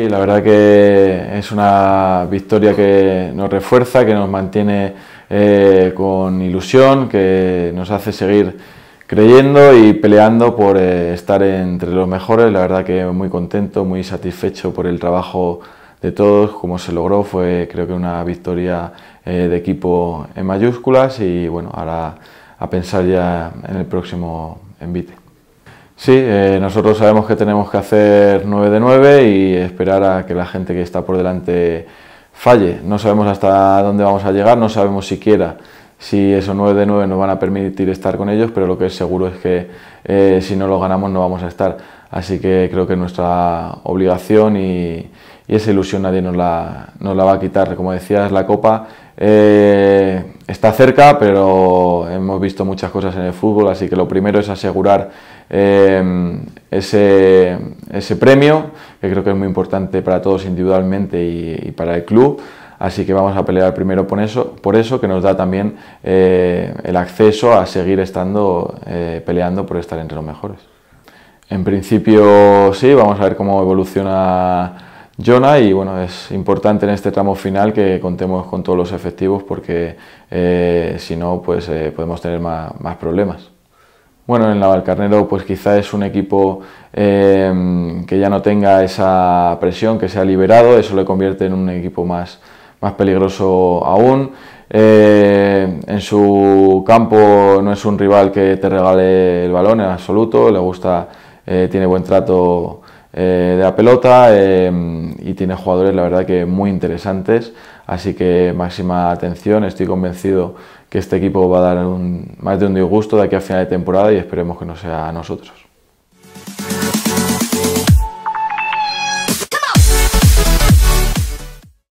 Sí, la verdad que es una victoria que nos refuerza, que nos mantiene eh, con ilusión, que nos hace seguir creyendo y peleando por eh, estar entre los mejores. La verdad que muy contento, muy satisfecho por el trabajo de todos, como se logró, fue creo que una victoria eh, de equipo en mayúsculas y bueno, ahora a pensar ya en el próximo envite. Sí, eh, nosotros sabemos que tenemos que hacer 9 de 9 y esperar a que la gente que está por delante falle. No sabemos hasta dónde vamos a llegar, no sabemos siquiera si esos 9 de 9 nos van a permitir estar con ellos, pero lo que es seguro es que eh, si no lo ganamos no vamos a estar. Así que creo que nuestra obligación y, esa ilusión nadie nos la, la, va a quitar. Como decías, la Copa eh, está cerca, pero hemos visto muchas cosas en el fútbol, así que lo primero es asegurar eh, ese, premio, que creo que es muy importante para todos individualmente y, para el club. Así que vamos a pelear primero por eso, por eso que nos da también eh, el acceso a seguir estando peleando por estar entre los mejores. En principio sí, vamos a ver cómo evoluciona Jonah y bueno, es importante en este tramo final que contemos con todos los efectivos porque eh, si no, pues eh, podemos tener más, problemas. Bueno, en la Valcarnero, pues quizá es un equipo em, que ya no tenga esa presión, que se ha liberado, eso le convierte en un equipo más, más peligroso aún. Eh, en su campo no es un rival que te regale el balón en absoluto, le gusta eh, tiene buen trato eh, de la pelota em, y tiene jugadores, la verdad, que muy interesantes. Así que máxima atención, estoy convencido que este equipo va a dar más de un disgusto de aquí a final de temporada y esperemos que no sea a nosotros.